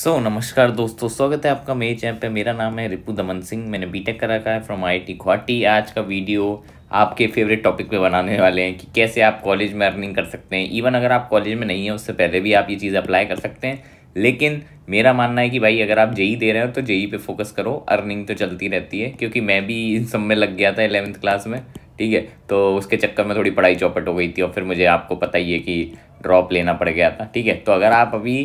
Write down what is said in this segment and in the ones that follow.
सो so, नमस्कार दोस्तों स्वागत है आपका मेरे चैनल पे मेरा नाम है रिपू दमन सिंह मैंने बीटेक कर रखा है फ्रॉम आईआईटी गुवाहाटी आज का वीडियो आपके फेवरेट टॉपिक पे बनाने वाले हैं कि कैसे आप कॉलेज में अर्निंग कर सकते हैं इवन अगर आप कॉलेज में नहीं हैं उससे पहले भी आप ये चीज़ अप्लाई कर सकते हैं लेकिन मेरा मानना है कि भाई अगर आप जेई दे रहे हो तो जेई पे फोकस करो अर्निंग तो चलती रहती है क्योंकि मैं भी इन सब में लग गया था एलेवंथ क्लास में ठीक है तो उसके चक्कर में थोड़ी पढ़ाई चौपट हो गई थी और फिर मुझे आपको पता ही है कि ड्रॉप लेना पड़ गया था ठीक है तो अगर आप अभी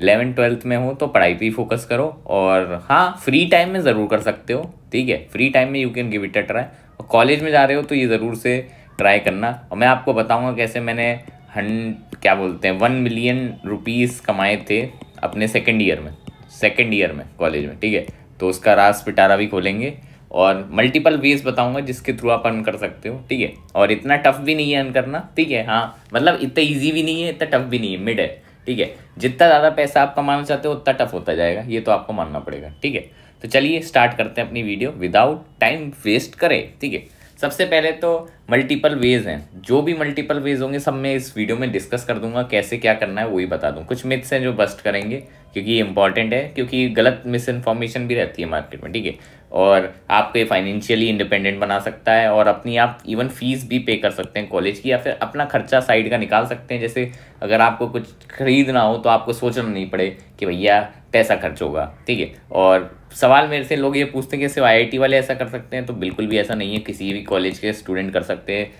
इलेवन ट्वेल्थ में हो तो पढ़ाई पे ही फोकस करो और हाँ फ्री टाइम में ज़रूर कर सकते हो ठीक है फ्री टाइम में you can give it a try और कॉलेज में जा रहे हो तो ये ज़रूर से ट्राई करना और मैं आपको बताऊँगा कैसे मैंने हन क्या बोलते हैं वन मिलियन रुपीज़ कमाए थे अपने सेकेंड ईयर में सेकेंड ईयर में कॉलेज में ठीक है तो उसका रास पिटारा भी खोलेंगे और मल्टीपल वेज बताऊंगा जिसके थ्रू आप अर्न कर सकते हो ठीक है और इतना टफ भी नहीं है अर्न करना ठीक है हाँ मतलब इतना ईजी भी नहीं है इतना टफ भी नहीं है मिड है ठीक है जितना ज़्यादा पैसा आप कमाना चाहते हो उतना टफ होता जाएगा ये तो आपको मानना पड़ेगा ठीक है तो चलिए स्टार्ट करते हैं अपनी वीडियो विदाउट टाइम वेस्ट करें ठीक है सबसे पहले तो मल्टीपल वेज हैं जो भी मल्टीपल वेज होंगे सब मैं इस वीडियो में डिस्कस कर दूंगा कैसे क्या करना है वही बता दूँ कुछ मिथ्स हैं जो बस्ट करेंगे क्योंकि ये इंपॉर्टेंट है क्योंकि गलत मिस इन्फॉर्मेशन भी रहती है मार्केट में ठीक है और आपको ये फाइनेंशियली इंडिपेंडेंट बना सकता है और अपनी आप इवन फीस भी पे कर सकते हैं कॉलेज की या फिर अपना खर्चा साइड का निकाल सकते हैं जैसे अगर आपको कुछ खरीदना हो तो आपको सोचना नहीं पड़े कि भैया कैसा खर्च होगा ठीक है और सवाल मेरे से लोग ये पूछते हैं कि सिर्फ आई वाले ऐसा कर सकते हैं तो बिल्कुल भी ऐसा नहीं है किसी भी कॉलेज के स्टूडेंट कर सकते हैं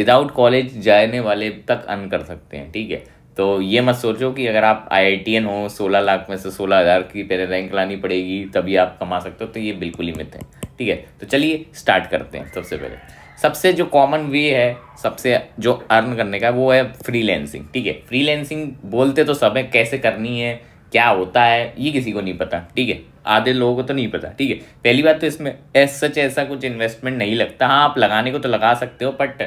विदाउट कॉलेज जाने वाले तक अन कर सकते हैं ठीक है तो ये मत सोचो कि अगर आप आई हो सोलह लाख में से सोलह हज़ार की पहले रैंक लानी पड़ेगी तभी आप कमा सकते हो तो ये बिल्कुल ही मिथ है ठीक है तो चलिए स्टार्ट करते हैं सबसे पहले सबसे जो कॉमन वे है सबसे जो अर्न करने का वो है फ्रीलैंसिंग ठीक है फ्रीलैंसिंग बोलते तो सब है कैसे करनी है क्या होता है ये किसी को नहीं पता ठीक है आधे लोगों को तो नहीं पता ठीक है पहली बात तो इसमें एस सच ऐसा कुछ इन्वेस्टमेंट नहीं लगता हाँ आप लगाने को तो लगा सकते हो बट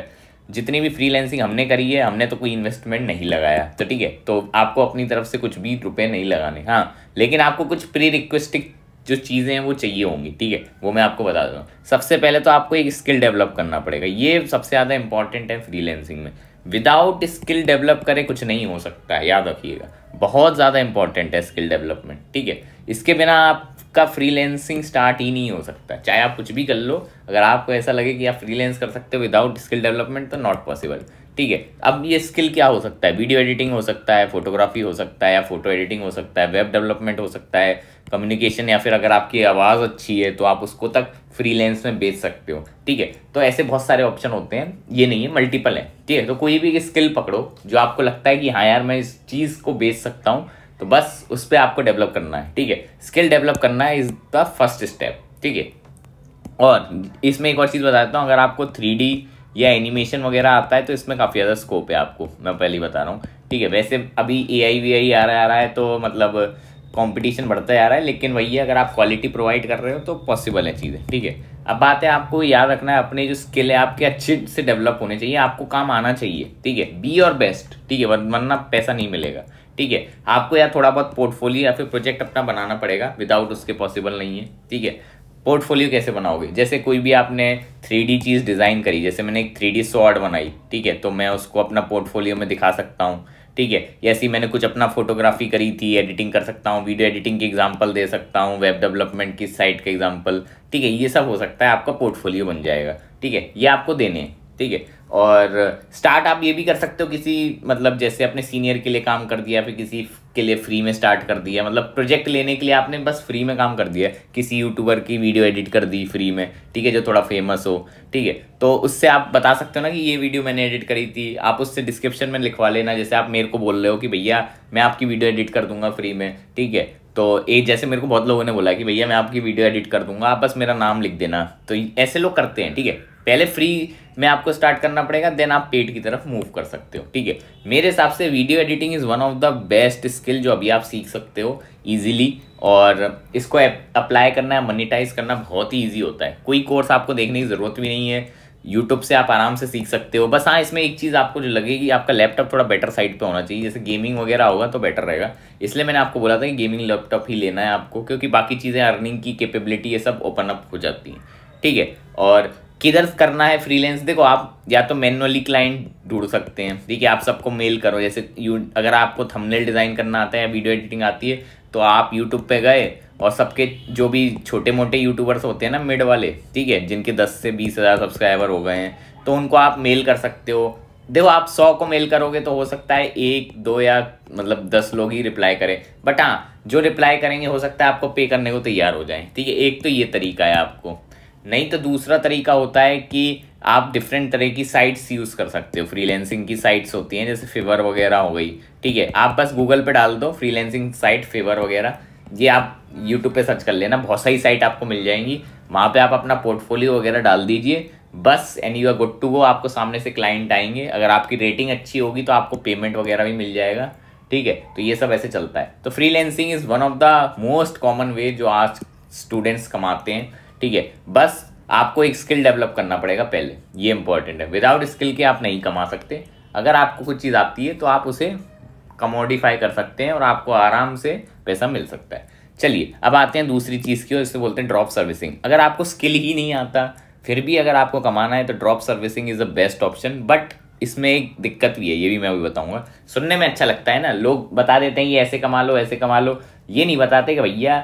जितनी भी फ्रीलैंसिंग हमने करी है हमने तो कोई इन्वेस्टमेंट नहीं लगाया तो ठीक है तो आपको अपनी तरफ से कुछ भी रुपए नहीं लगाने हाँ लेकिन आपको कुछ प्री रिक्वेस्टिक जो चीज़ें हैं वो चाहिए होंगी ठीक है वो मैं आपको बता दूँ सबसे पहले तो आपको एक स्किल डेवलप करना पड़ेगा ये सबसे ज़्यादा इंपॉर्टेंट है फ्रीलैंसिंग में विदाउट स्किल डेवलप करें कुछ नहीं हो सकता है याद रखिएगा बहुत ज़्यादा इंपॉर्टेंट है स्किल डेवलपमेंट ठीक है इसके बिना आप आपका फ्रीलैंसिंग स्टार्ट ही नहीं हो सकता चाहे आप कुछ भी कर लो अगर आपको ऐसा लगे कि आप फ्रीलैंस कर सकते हो विदाउट स्किल डेवलपमेंट तो नॉट पॉसिबल ठीक है अब ये स्किल क्या हो सकता है वीडियो एडिटिंग हो सकता है फोटोग्राफी हो सकता है या फोटो एडिटिंग हो सकता है वेब डेवलपमेंट हो सकता है कम्युनिकेशन या फिर अगर आपकी आवाज़ अच्छी है तो आप उसको तक फ्रीलैंस में बेच सकते हो ठीक है तो ऐसे बहुत सारे ऑप्शन होते हैं ये नहीं है मल्टीपल है ठीक है तो कोई भी स्किल पकड़ो जो आपको लगता है कि हाँ यार मैं इस चीज़ को बेच सकता हूँ तो बस उस पर आपको डेवलप करना है ठीक है स्किल डेवलप करना है इज द फर्स्ट स्टेप ठीक है और इसमें एक और चीज़ बताता हूँ अगर आपको थ्री या एनिमेशन वगैरह आता है तो इसमें काफ़ी ज़्यादा स्कोप है आपको मैं पहले ही बता रहा हूँ ठीक है वैसे अभी ए आई वी आई आ रहा आ रहा है तो मतलब कंपटीशन बढ़ता जा रहा है लेकिन वही है अगर आप क्वालिटी प्रोवाइड कर रहे हो तो पॉसिबल है चीज़ें ठीक है अब बात है आपको याद रखना है अपने जो स्किल है आपके अच्छे से डेवलप होने चाहिए आपको काम आना चाहिए ठीक है बी और बेस्ट ठीक है वरना पैसा नहीं मिलेगा ठीक है आपको या थोड़ा बहुत पोर्टफोलियो या फिर प्रोजेक्ट अपना बनाना पड़ेगा विदाउट उसके पॉसिबल नहीं है ठीक है पोर्टफोलियो कैसे बनाओगे जैसे कोई भी आपने थ्री डी चीज़ डिज़ाइन करी जैसे मैंने एक थ्री डी बनाई ठीक है तो मैं उसको अपना पोर्टफोलियो में दिखा सकता हूँ ठीक है ऐसी मैंने कुछ अपना फोटोग्राफी करी थी एडिटिंग कर सकता हूँ वीडियो एडिटिंग की एग्जाम्पल दे सकता हूँ वेब डेवलपमेंट की साइट का एग्जाम्पल ठीक है ये सब हो सकता है आपका पोर्टफोलियो बन जाएगा ठीक है ये आपको देने हैं ठीक है और स्टार्ट आप ये भी कर सकते हो किसी मतलब जैसे अपने सीनियर के लिए काम कर दिया फिर किसी के लिए फ्री में स्टार्ट कर दिया मतलब प्रोजेक्ट लेने के लिए आपने बस फ्री में काम कर दिया किसी यूट्यूबर की वीडियो एडिट कर दी फ्री में ठीक है जो थोड़ा फेमस हो ठीक है तो उससे आप बता सकते हो ना कि ये वीडियो मैंने एडिट करी थी आप उससे डिस्क्रिप्शन में लिखवा लेना जैसे आप मेरे को बोल रहे हो कि भैया मैं आपकी वीडियो एडिट कर दूंगा फ्री में ठीक है तो एक जैसे मेरे को बहुत लोगों ने बोला कि भैया मैं आपकी वीडियो एडिट कर दूंगा आप बस मेरा नाम लिख देना तो ऐसे लोग करते हैं ठीक है पहले फ्री में आपको स्टार्ट करना पड़ेगा देन आप पेड की तरफ मूव कर सकते हो ठीक है मेरे हिसाब से video editing is one of the best skill जो अभी आप सीख सकते हो ईजिली और इसको अप्लाई करना है मोनिटाइज करना बहुत ही ईजी होता है कोई कोर्स आपको देखने की ज़रूरत भी नहीं है यूट्यूब से आप आराम से सीख सकते हो बस हाँ इसमें एक चीज़ आपको जो लगेगी आपका लैपटॉप थोड़ा बेटर साइड पे होना चाहिए जैसे गेमिंग वगैरह होगा तो बेटर रहेगा इसलिए मैंने आपको बोला था कि गेमिंग लैपटॉप ही लेना है आपको क्योंकि बाकी चीज़ें अर्निंग की कैपेबिलिटी ये सब ओपन अप हो जाती हैं ठीक है और किधर करना है फ्रीलेंस देखो आप या तो मैनुअली क्लाइंट ढूंढ सकते हैं ठीक है आप सबको मेल करो जैसे यू अगर आपको थंबनेल डिज़ाइन करना आता है वीडियो एडिटिंग आती है तो आप यूट्यूब पे गए और सबके जो भी छोटे मोटे यूट्यूबर्स होते हैं ना मिड वाले ठीक है जिनके दस से बीस हज़ार सब्सक्राइबर हो गए हैं तो उनको आप मेल कर सकते हो देखो आप सौ को मेल करोगे तो हो सकता है एक दो या मतलब दस लोग ही रिप्लाई करें बट हाँ जो रिप्लाई करेंगे हो सकता है आपको पे करने को तैयार हो जाए ठीक है एक तो ये तरीका है आपको नहीं तो दूसरा तरीका होता है कि आप डिफरेंट तरह की साइट्स यूज़ कर सकते हो फ्रीलैंसिंग की साइट्स होती हैं जैसे फेवर वगैरह हो गई ठीक है आप बस गूगल पे डाल दो फ्रीलैंसिंग साइट फेवर वगैरह ये आप यूट्यूब पे सर्च कर लेना बहुत सारी साइट आपको मिल जाएंगी वहाँ पे आप अपना पोर्टफोलियो वगैरह डाल दीजिए बस and you are good to go आपको सामने से क्लाइंट आएंगे अगर आपकी रेटिंग अच्छी होगी तो आपको पेमेंट वगैरह भी मिल जाएगा ठीक है तो ये सब ऐसे चलता है तो freelancing is one of the most common way जो आज स्टूडेंट्स कमाते हैं ठीक है बस आपको एक स्किल डेवलप करना पड़ेगा पहले ये इंपॉर्टेंट है विदाउट स्किल के आप नहीं कमा सकते अगर आपको कुछ चीज़ आती है तो आप उसे कमोडिफाई कर सकते हैं और आपको आराम से पैसा मिल सकता है चलिए अब आते हैं दूसरी चीज़ की और इसे बोलते हैं ड्रॉप सर्विसिंग अगर आपको स्किल ही नहीं आता फिर भी अगर आपको कमाना है तो drop servicing is the best option but इसमें एक दिक्कत भी है ये भी मैं अभी बताऊंगा सुनने में अच्छा लगता है ना लोग बता देते हैं ये ऐसे कमा लो ऐसे कमा लो ये नहीं बताते कि भैया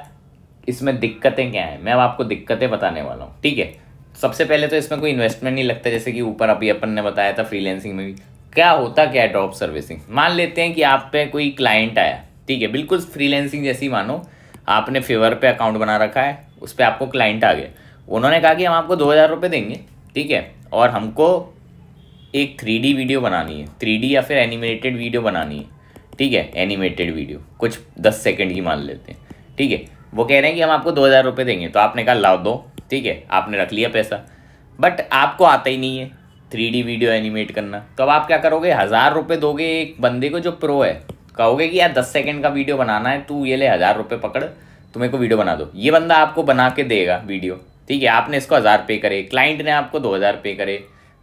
इसमें दिक्कतें क्या हैं मैं अब आपको दिक्कतें बताने वाला हूँ ठीक है सबसे पहले तो इसमें कोई इन्वेस्टमेंट नहीं लगता जैसे कि ऊपर अभी अपन ने बताया था फ्रीलैंसिंग में भी क्या होता क्या है ड्रॉप सर्विसिंग मान लेते हैं कि आप पे कोई क्लाइंट आया ठीक है बिल्कुल फ्रीलेंसिंग जैसी मानो आपने फेवर पे अकाउंट बना रखा है उस पर आपको क्लाइंट आ गया उन्होंने कहा कि हम आपको दो हज़ार रुपये देंगे ठीक है और हमको एक थ्री डी वीडियो बनानी है थ्री डी या फिर एनिमेटेड वीडियो बनानी है ठीक है एनिमेटेड वीडियो कुछ दस सेकेंड की मान लेते हैं ठीक है वो कह रहे हैं कि हम आपको दो हज़ार रुपये देंगे तो आपने कहा लाओ दो ठीक है आपने रख लिया पैसा बट आपको आता ही नहीं है थ्री वीडियो एनिमेट करना तो अब आप क्या करोगे हज़ार रुपये दोगे एक बंदे को जो प्रो है कहोगे कि यार दस सेकेंड का वीडियो बनाना है तू ये ले हज़ार रुपये पकड़ तुम्हें को वीडियो बना दो ये बंदा आपको बना के देगा वीडियो ठीक है आपने इसको हज़ार पे करे क्लाइंट ने आपको दो हज़ार पे करे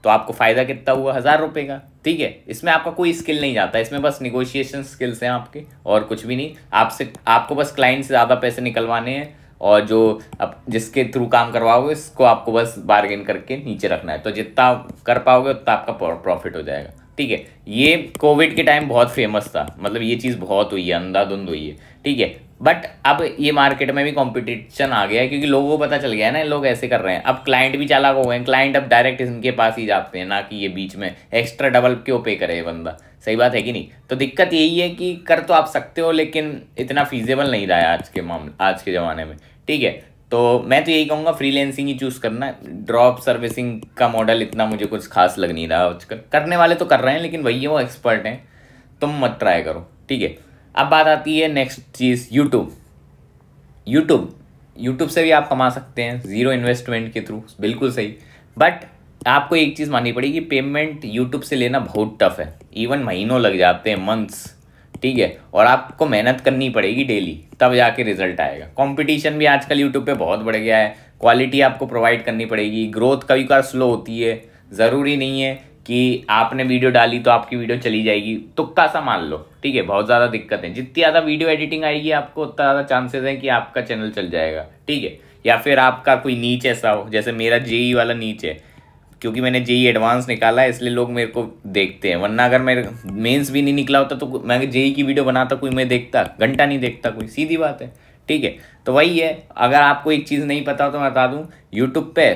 तो आपको फ़ायदा कितना हुआ हज़ार रुपये का ठीक है इसमें आपका कोई स्किल नहीं जाता इसमें बस निगोशिएशन स्किल्स हैं आपके और कुछ भी नहीं आपसे आपको बस क्लाइंट से ज़्यादा पैसे निकलवाने हैं और जो अब जिसके थ्रू काम करवाओगे इसको आपको बस बार्गेन करके नीचे रखना है तो जितना कर पाओगे उतना आपका प्रॉफिट हो जाएगा ठीक है ये कोविड के टाइम बहुत फेमस था मतलब ये चीज़ बहुत हुई है अंधाधुंध हुई है ठीक है बट अब ये मार्केट में भी कंपटीशन आ गया है क्योंकि लोगों को पता चल गया है ना लोग ऐसे कर रहे हैं अब क्लाइंट भी चालाक हो गए हैं क्लाइंट अब डायरेक्ट इनके पास ही जाते हैं ना कि ये बीच में एक्स्ट्रा डबल क्यों पे करे बंदा सही बात है कि नहीं तो दिक्कत यही है कि कर तो आप सकते हो लेकिन इतना फीजेबल नहीं रहा है आज के मामले आज के ज़माने में ठीक है तो मैं तो यही कहूँगा फ्रीलेंसिंग ही चूज़ करना ड्रॉप सर्विसिंग का मॉडल इतना मुझे कुछ खास लग नहीं रहा आजकल करने वाले तो कर रहे हैं लेकिन वही है वो एक्सपर्ट हैं तुम मत ट्राई करो ठीक है अब बात आती है नेक्स्ट चीज़ यूट्यूब यूट्यूब यूट्यूब से भी आप कमा सकते हैं ज़ीरो इन्वेस्टमेंट के थ्रू बिल्कुल सही बट आपको एक चीज़ माननी पड़ेगी पेमेंट यूट्यूब से लेना बहुत टफ है इवन महीनों लग जाते हैं मंथ्स ठीक है और आपको मेहनत करनी पड़ेगी डेली तब जाके रिजल्ट आएगा कंपटीशन भी आजकल यूट्यूब पे बहुत बढ़ गया है क्वालिटी आपको प्रोवाइड करनी पड़ेगी ग्रोथ कभी कभार स्लो होती है ज़रूरी नहीं है कि आपने वीडियो डाली तो आपकी वीडियो चली जाएगी तुक्का सा मान लो ठीक है बहुत ज़्यादा दिक्कत है जितनी ज़्यादा वीडियो एडिटिंग आएगी आपको उतना ज़्यादा चांसेस हैं कि आपका चैनल चल जाएगा ठीक है या फिर आपका कोई नीच ऐसा हो जैसे मेरा जेई e वाला नीच है क्योंकि मैंने जेई एडवांस निकाला है इसलिए लोग मेरे को देखते हैं वरना अगर मेरे मेंस भी नहीं निकला होता तो मैं जेई की वीडियो बनाता कोई मैं देखता घंटा नहीं देखता कोई सीधी बात है ठीक है तो वही है अगर आपको एक चीज़ नहीं पता हो तो मैं बता दूँ यूट्यूब पे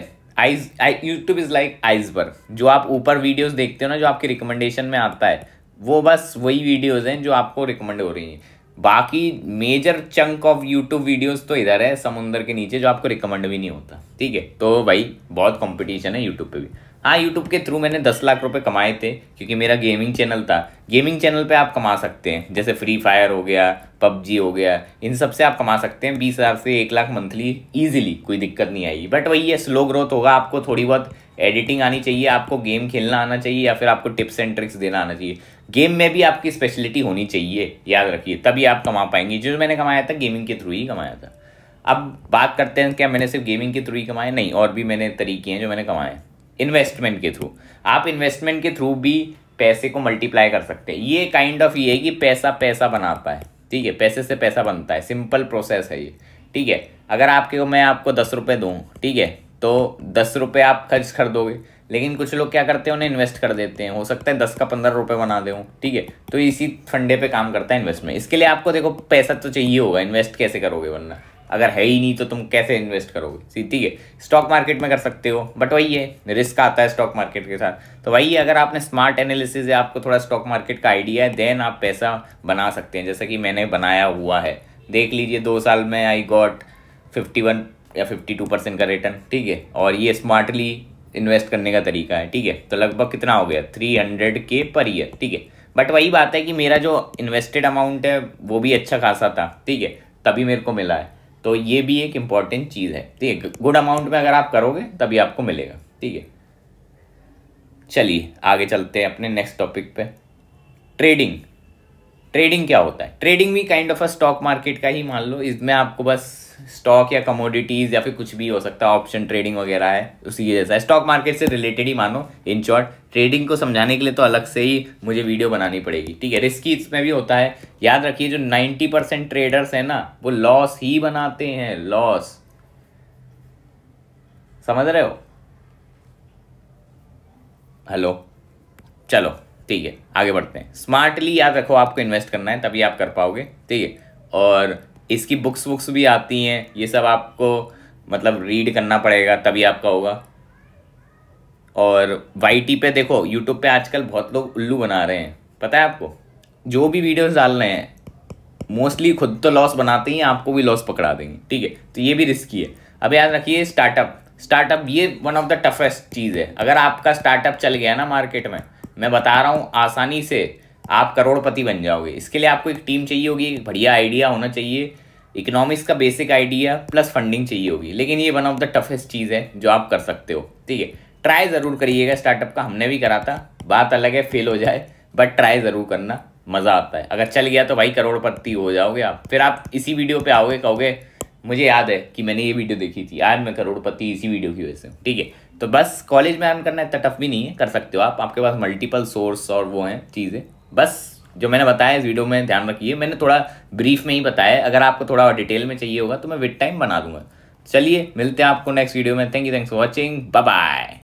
आइज आई यूट्यूब इज़ लाइक पर जो आप ऊपर वीडियोज देखते हो ना जो आपके रिकमेंडेशन में आता है वो बस वही वीडियोज हैं जो आपको रिकमेंड हो रही हैं बाकी major chunk of YouTube videos तो इधर है समुंदर के नीचे जो आपको रिकमेंड भी नहीं होता ठीक है तो भाई बहुत कंपटीशन है यूट्यूब पे भी हाँ यूट्यूब के थ्रू मैंने दस लाख रुपए कमाए थे क्योंकि मेरा गेमिंग चैनल था गेमिंग चैनल पे आप कमा सकते हैं जैसे फ्री फायर हो गया पबजी हो गया इन सब से आप कमा सकते हैं बीस हज़ार से एक लाख मंथली ईजिली कोई दिक्कत नहीं आएगी बट वही है स्लो ग्रोथ होगा आपको थोड़ी बहुत एडिटिंग आनी चाहिए आपको गेम खेलना आना चाहिए या फिर आपको टिप्स एंड ट्रिक्स देना आना चाहिए गेम में भी आपकी स्पेशलिटी होनी चाहिए याद रखिए तभी आप कमा पाएंगे जो मैंने कमाया था गेमिंग के थ्रू ही कमाया था अब बात करते हैं क्या मैंने सिर्फ गेमिंग के थ्रू ही कमाए नहीं और भी मैंने तरीके हैं जो मैंने कमाए इन्वेस्टमेंट के थ्रू आप इन्वेस्टमेंट के थ्रू भी पैसे को मल्टीप्लाई कर सकते हैं ये काइंड ऑफ ये है कि पैसा पैसा बनाता है ठीक है पैसे से पैसा बनता है सिंपल प्रोसेस है ये ठीक है अगर आपके मैं आपको दस रुपये दूँ ठीक है तो दस रुपये आप खर्च कर दोगे लेकिन कुछ लोग क्या करते हैं उन्हें इन्वेस्ट कर देते हैं हो सकता है दस का पंद्रह रुपये बना दे ठीक है तो इसी फंडे पे काम करता है इन्वेस्टमेंट इसके लिए आपको देखो पैसा तो चाहिए होगा इन्वेस्ट कैसे करोगे वरना अगर है ही नहीं तो तुम कैसे इन्वेस्ट करोगे ठीक है स्टॉक मार्केट में कर सकते हो बट वही है रिस्क आता है स्टॉक मार्केट के साथ तो वही अगर आपने स्मार्ट एनालिसिस या आपको थोड़ा स्टॉक मार्केट का आइडिया है देन आप पैसा बना सकते हैं जैसा कि मैंने बनाया हुआ है देख लीजिए दो साल में आई गॉट फिफ्टी वन या फिफ्टी टू परसेंट का रिटर्न ठीक है और ये स्मार्टली इन्वेस्ट करने का तरीका है ठीक है तो लगभग कितना हो गया थ्री हंड्रेड के पर ईयर ठीक है बट वही बात है कि मेरा जो इन्वेस्टेड अमाउंट है वो भी अच्छा खासा था ठीक है तभी मेरे को मिला है तो ये भी एक इम्पॉर्टेंट चीज़ है ठीक है गुड अमाउंट में अगर आप करोगे तभी आपको मिलेगा ठीक है चलिए आगे चलते हैं अपने नेक्स्ट टॉपिक पे ट्रेडिंग ट्रेडिंग क्या होता है ट्रेडिंग भी kind of a stock market का ही मान लो इसमें आपको बस स्टॉक या कमोडिटीज़ या फिर कुछ भी हो सकता है ऑप्शन ट्रेडिंग वगैरह है उसी के जैसा स्टॉक मार्केट से रिलेटेड ही मानो इन शॉर्ट ट्रेडिंग को समझाने के लिए तो अलग से ही मुझे वीडियो बनानी पड़ेगी ठीक है रिस्की इसमें भी होता है याद रखिए जो नाइन्टी परसेंट ट्रेडर्स है ना वो लॉस ही बनाते हैं लॉस समझ रहे हो हेलो चलो ठीक है आगे बढ़ते हैं स्मार्टली याद रखो आपको इन्वेस्ट करना है तभी आप कर पाओगे ठीक है और इसकी बुक्स वुक्स भी आती हैं ये सब आपको मतलब रीड करना पड़ेगा तभी आपका होगा और वाई पे देखो यूट्यूब पे आजकल बहुत लोग उल्लू बना रहे हैं पता है आपको जो भी वीडियोस डाल रहे हैं मोस्टली खुद तो लॉस बनाते ही आपको भी लॉस पकड़ा देंगे ठीक है तो ये भी रिस्की है अब याद रखिए स्टार्टअप स्टार्टअप ये वन ऑफ द टफेस्ट चीज़ है अगर आपका स्टार्टअप चल गया ना मार्केट में मैं बता रहा हूँ आसानी से आप करोड़पति बन जाओगे इसके लिए आपको एक टीम चाहिए होगी बढ़िया आइडिया होना चाहिए इकोनॉमिक्स का बेसिक आइडिया प्लस फंडिंग चाहिए होगी लेकिन ये वन ऑफ द टफेस्ट चीज़ है जो आप कर सकते हो ठीक है ट्राई ज़रूर करिएगा स्टार्टअप का हमने भी करा था बात अलग है फेल हो जाए बट ट्राई ज़रूर करना मज़ा आता है अगर चल गया तो भाई करोड़पति हो जाओगे आप फिर आप इसी वीडियो पे आओगे कहोगे मुझे याद है कि मैंने ये वीडियो देखी थी आज मैं करोड़पति इसी वीडियो की वजह से ठीक है तो बस कॉलेज में अर्न करना इतना टफ भी नहीं है कर सकते हो आप आपके पास मल्टीपल सोर्स और वो हैं चीज़ें बस जो मैंने बताया इस वीडियो में ध्यान रखिए मैंने थोड़ा ब्रीफ में ही बताया अगर आपको थोड़ा और डिटेल में चाहिए होगा तो मैं विद टाइम बना दूंगा चलिए मिलते हैं आपको नेक्स्ट वीडियो में thank you thanks for watching bye